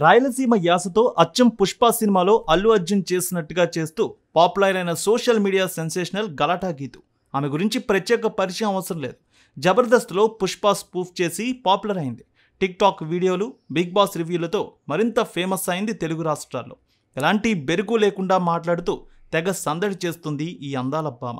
రాయలసీమ యాసతో అచ్చం పుష్ప సినిమాలో అల్లు అర్జున్ చేసినట్టుగా చేస్తూ పాపులర్ అయిన social media sensational Galatta Geetu ఆమె గురించి ప్రత్యేక పరిచయం అవసరం లేదు జబర్దస్త్లో పుష్ప స్పూఫ్ చేసి పాపులర్ అయింది టిక్టాక్ వీడియోలు బిగ్ బాస్ రివ్యూలతో మరింత ఫేమస్ అయింది తెలుగు రాష్ట్రాల్లో ఎలాంటి బెరుకు లేకుండా మాట్లాడుతూ తెగ సందడి చేస్తుంది ఈ అందాల భామ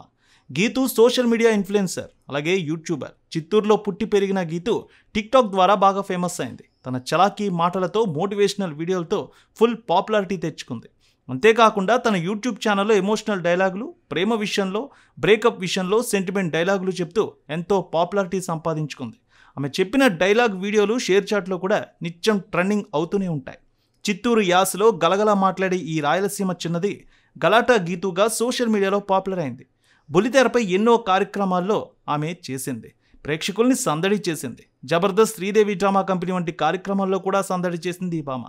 గీతు సోషల్ మీడియా ఇన్ఫ్లుయెన్సర్ అలాగే యూట్యూబర్ చిత్తూరులో పుట్టి పెరిగిన గీతు టిక్టాక్ ద్వారా బాగా ఫేమస్ అయింది తన చలాకీ మాటలతో మోటివేషనల్ వీడియోలతో ఫుల్ పాపులారిటీ తెచ్చుకుంది అంతేకాకుండా తన యూట్యూబ్ ఛానల్లో ఎమోషనల్ డైలాగులు ప్రేమ విషయంలో బ్రేకప్ విషయంలో సెంటిమెంట్ డైలాగులు చెప్తూ ఎంతో పాపులారిటీ సంపాదించుకుంది ఆమె చెప్పిన డైలాగ్ వీడియోలు షేర్ చాట్లో కూడా నిత్యం ట్రెండింగ్ అవుతూనే ఉంటాయి చిత్తూరు యాసలో గలగలా మాట్లాడే ఈ రాయలసీమ చిన్నది గలాటా గీతుగా సోషల్ మీడియాలో పాపులర్ అయింది బులితెరపై ఎన్నో కార్యక్రమాల్లో ఆమె చేసింది ప్రేక్షకుల్ని సందడి చేసింది జబర్దస్త్ శ్రీదేవి డ్రామా కంపెనీ వంటి కార్యక్రమాల్లో కూడా సందడి చేసింది ఈ భామ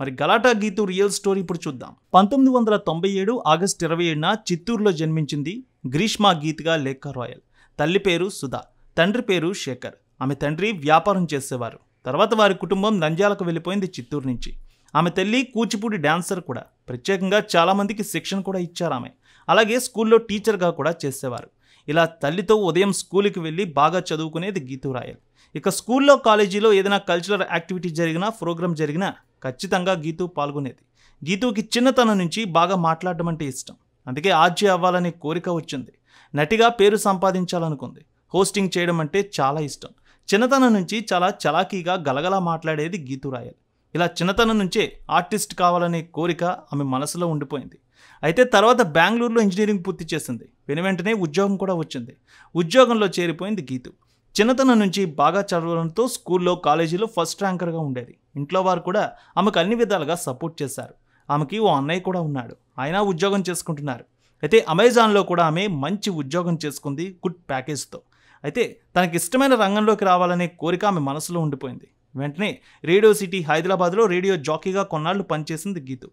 మరి గలాటా గీతు రియల్ స్టోరీ ఇప్పుడు చూద్దాం పంతొమ్మిది వందల తొంభై ఏడు ఆగస్ట్ ఇరవై ఏడున చిత్తూరులో జన్మించింది గ్రీష్మా గీత్గా లేక రాయల్ తల్లి పేరు సుధా తండ్రి పేరు శేఖర్ ఆమె తండ్రి వ్యాపారం చేసేవారు తర్వాత వారి కుటుంబం నంద్యాలకు వెళ్ళిపోయింది చిత్తూరు నుంచి ఆమె తల్లి కూచిపూడి డాన్సర్ కూడా ప్రత్యేకంగా చాలామందికి శిక్షణ కూడా ఇచ్చారు ఆమె అలాగే స్కూల్లో టీచర్గా కూడా చేసేవారు ఇలా తల్లితో ఉదయం స్కూల్కి వెళ్ళి బాగా చదువుకునేది గీతూ రాయల్ ఇక స్కూల్లో కాలేజీలో ఏదైనా కల్చరల్ యాక్టివిటీ జరిగినా ప్రోగ్రామ్ జరిగినా ఖచ్చితంగా గీతూ పాల్గొనేది గీతూకి చిన్నతనం నుంచి బాగా మాట్లాడడం అంటే ఇష్టం అందుకే ఆర్జీ అవ్వాలనే కోరిక వచ్చింది నటిగా పేరు సంపాదించాలనుకుంది హోస్టింగ్ చేయడం అంటే చాలా ఇష్టం చిన్నతనం నుంచి చాలా చలాకీగా గలగలా మాట్లాడేది గీతూ రాయల్ ఇలా చిన్నతనం నుంచే ఆర్టిస్ట్ కావాలనే కోరిక ఆమె మనసులో ఉండిపోయింది అయితే తర్వాత బెంగళూరులో ఇంజనీరింగ్ పూర్తి చేసింది విని వెంటనే ఉద్యోగం కూడా వచ్చింది ఉద్యోగంలో చేరిపోయింది గీతు చిన్నతనం నుంచి బాగా చదవడంతో స్కూల్లో కాలేజీలో ఫస్ట్ ర్యాంకర్గా ఉండేది ఇంట్లో వారు కూడా ఆమెకు అన్ని విధాలుగా సపోర్ట్ చేశారు ఆమెకి ఓ అన్నయ్య కూడా ఉన్నాడు ఆయన ఉద్యోగం చేసుకుంటున్నారు అయితే అమెజాన్లో కూడా ఆమె మంచి ఉద్యోగం చేసుకుంది గుడ్ ప్యాకేజ్తో అయితే తనకి ఇష్టమైన రంగంలోకి రావాలనే కోరిక ఆమె మనసులో ఉండిపోయింది వెంటనే రేడియో సిటీ హైదరాబాద్లో రేడియో జాకీగా కొన్నాళ్ళు పనిచేసింది గీతు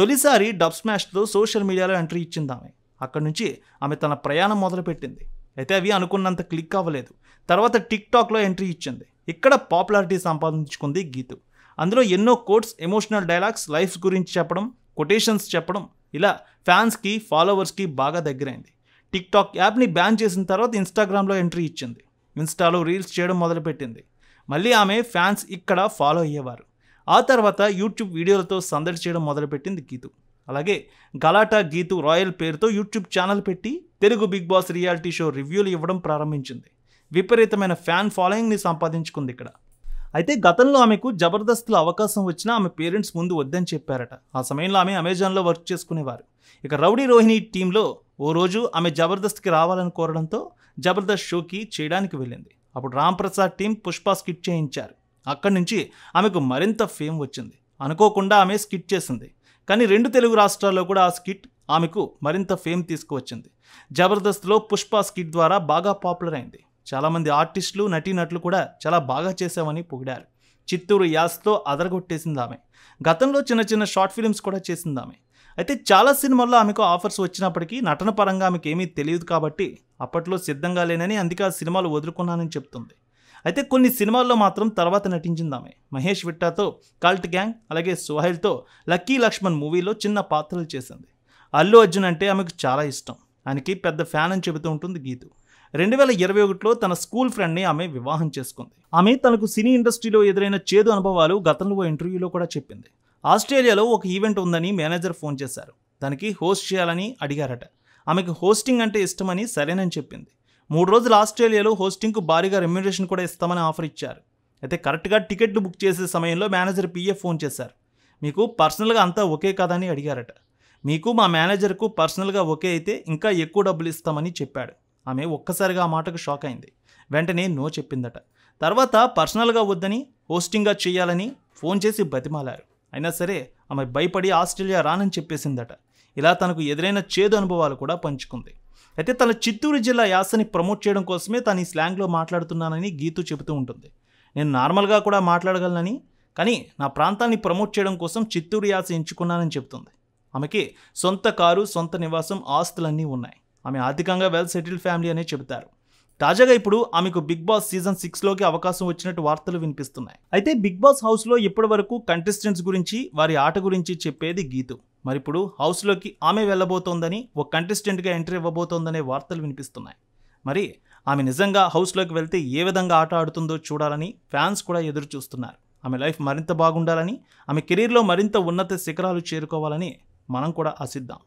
తొలిసారి డబ్ స్మాష్తో సోషల్ మీడియాలో ఎంట్రీ ఇచ్చింది ఆమె అక్కడి నుంచి ఆమె తన ప్రయాణం మొదలుపెట్టింది అయితే అవి అనుకున్నంత క్లిక్ అవ్వలేదు తర్వాత టిక్ టాక్లో ఎంట్రీ ఇచ్చింది ఇక్కడ పాపులారిటీ సంపాదించుకుంది గీతు అందులో ఎన్నో కోట్స్ ఎమోషనల్ డైలాగ్స్ లైఫ్ గురించి చెప్పడం కొటేషన్స్ చెప్పడం ఇలా ఫ్యాన్స్కి ఫాలోవర్స్కి బాగా దగ్గరైంది టిక్ టాక్ యాప్ని బ్యాన్ చేసిన తర్వాత ఇన్స్టాగ్రామ్లో ఎంట్రీ ఇచ్చింది ఇన్స్టాలో రీల్స్ చేయడం మొదలుపెట్టింది మళ్ళీ ఆమె ఫ్యాన్స్ ఇక్కడ ఫాలో అయ్యేవారు ఆ తర్వాత యూట్యూబ్ వీడియోలతో సందడి చేయడం మొదలుపెట్టింది గీతు అలాగే గలాటా గీతు రాయల్ పేరుతో యూట్యూబ్ ఛానల్ పెట్టి Telugu Bigg Boss reality show రివ్యూలు ఇవ్వడం ప్రారంభించింది విపరీతమైన ఫ్యాన్ ఫాలోయింగ్ని సంపాదించుకుంది ఇక్కడ అయితే గతంలో ఆమెకు జబర్దస్త్లో అవకాశం వచ్చినా ఆమె పేరెంట్స్ ముందు వద్దని చెప్పారట ఆ సమయంలో ఆమె అమెజాన్లో వర్క్ చేసుకునేవారు ఇక రౌడీ రోహిణి టీంలో ఓ రోజు ఆమె జబర్దస్త్కి రావాలని కోరడంతో జబర్దస్త్ షోకి చేయడానికి వెళ్ళింది అప్పుడు రాంప్రసాద్ టీం పుష్ప స్కిట్ చేయించారు అక్కడి నుంచి ఆమెకు మరింత ఫేమ్ వచ్చింది అనుకోకుండా ఆమె స్కిట్ చేసింది కానీ రెండు తెలుగు రాష్ట్రాల్లో కూడా ఆ స్కిట్ ఆమెకు మరింత ఫేమ్ తీసుకువచ్చింది జబర్దస్త్లో పుష్ప స్కిట్ ద్వారా బాగా పాపులర్ అయింది చాలామంది ఆర్టిస్టులు నటీనటులు కూడా చాలా బాగా చేశామని పొగిడారు చిత్తూరు యాస్తో అదరగొట్టేసింది ఆమె గతంలో చిన్న చిన్న షార్ట్ ఫిలిమ్స్ కూడా చేసింది ఆమె అయితే చాలా సినిమాల్లో ఆమెకు ఆఫర్స్ వచ్చినప్పటికీ నటన పరంగా ఆమెకు ఏమీ తెలియదు కాబట్టి అప్పట్లో సిద్ధంగా లేనని అందుకే ఆ సినిమాలు వదులుకున్నానని చెప్తుంది అయితే కొన్ని సినిమాల్లో మాత్రం తర్వాత ఆమె మహేష్ విట్టాతో కాల్ట్ గ్యాంగ్ అలాగే సుహైల్తో లక్కీ లక్ష్మణ్ మూవీలో చిన్న పాత్రలు చేసింది అల్లు అర్జున్ అంటే ఆమెకు చాలా ఇష్టం ఆయనకి పెద్ద ఫ్యాన్ అని చెబుతూ ఉంటుంది గీతు రెండు వేల ఇరవై ఒకటిలో తన స్కూల్ ఫ్రెండ్ని ఆమె వివాహం చేసుకుంది ఆమె తనకు సినీ ఇండస్ట్రీలో ఎదురైన చేదు అనుభవాలు గతంలో ఓ ఇంటర్వ్యూలో కూడా చెప్పింది ఆస్ట్రేలియాలో ఒక ఈవెంట్ ఉందని మేనేజర్ ఫోన్ చేశారు దానికి హోస్ట్ చేయాలని అడిగారట ఆమెకు హోస్టింగ్ అంటే ఇష్టమని సరేనని చెప్పింది మూడు రోజులు ఆస్ట్రేలియాలో హోస్టింగ్కు భారీగా రెమ్యునరేషన్ కూడా ఇస్తామని ఆఫర్ ఇచ్చారు అయితే కరెక్ట్గా టికెట్లు బుక్ చేసే సమయంలో మేనేజర్ పిఏ ఫోన్ చేశారు మీకు పర్సనల్గా అంతా ఓకే కాదని అడిగారట మీకు మా మేనేజర్కు పర్సనల్గా ఓకే అయితే ఇంకా ఎక్కువ డబ్బులు ఇస్తామని చెప్పాడు ఆమె ఒక్కసారిగా ఆ మాటకు షాక్ అయింది వెంటనే నో చెప్పిందట తర్వాత పర్సనల్గా వద్దని హోస్టింగ్గా చేయాలని ఫోన్ చేసి బతిమాలారు అయినా సరే ఆమె భయపడి ఆస్ట్రేలియా రానని చెప్పేసిందట ఇలా తనకు ఎదురైన చేదు అనుభవాలు కూడా పంచుకుంది అయితే తన చిత్తూరు జిల్లా యాసని ప్రమోట్ చేయడం కోసమే తను ఈ స్లాంగ్లో మాట్లాడుతున్నానని గీతు చెబుతూ ఉంటుంది నేను నార్మల్గా కూడా మాట్లాడగలనని కానీ నా ప్రాంతాన్ని ప్రమోట్ చేయడం కోసం చిత్తూరు యాస ఎంచుకున్నానని చెబుతుంది ఆమెకి సొంత కారు సొంత నివాసం ఆస్తులన్నీ ఉన్నాయి ఆమె ఆర్థికంగా వెల్ సెటిల్డ్ ఫ్యామిలీ అనే చెబుతారు తాజాగా ఇప్పుడు ఆమెకు బిగ్ బాస్ సీజన్ సిక్స్లోకి అవకాశం వచ్చినట్టు వార్తలు వినిపిస్తున్నాయి అయితే బిగ్ బాస్ హౌస్లో ఇప్పటి వరకు కంటెస్టెంట్స్ గురించి వారి ఆట గురించి చెప్పేది గీతు మరిప్పుడు హౌస్లోకి ఆమె వెళ్ళబోతోందని ఓ గా ఎంటర్ ఇవ్వబోతోందనే వార్తలు వినిపిస్తున్నాయి మరి ఆమె నిజంగా హౌస్లోకి వెళ్తే ఏ విధంగా ఆట ఆడుతుందో చూడాలని ఫ్యాన్స్ కూడా ఎదురు చూస్తున్నారు ఆమె లైఫ్ మరింత బాగుండాలని ఆమె కెరీర్లో మరింత ఉన్నత శిఖరాలు చేరుకోవాలని మనం కూడా ఆశిద్దాం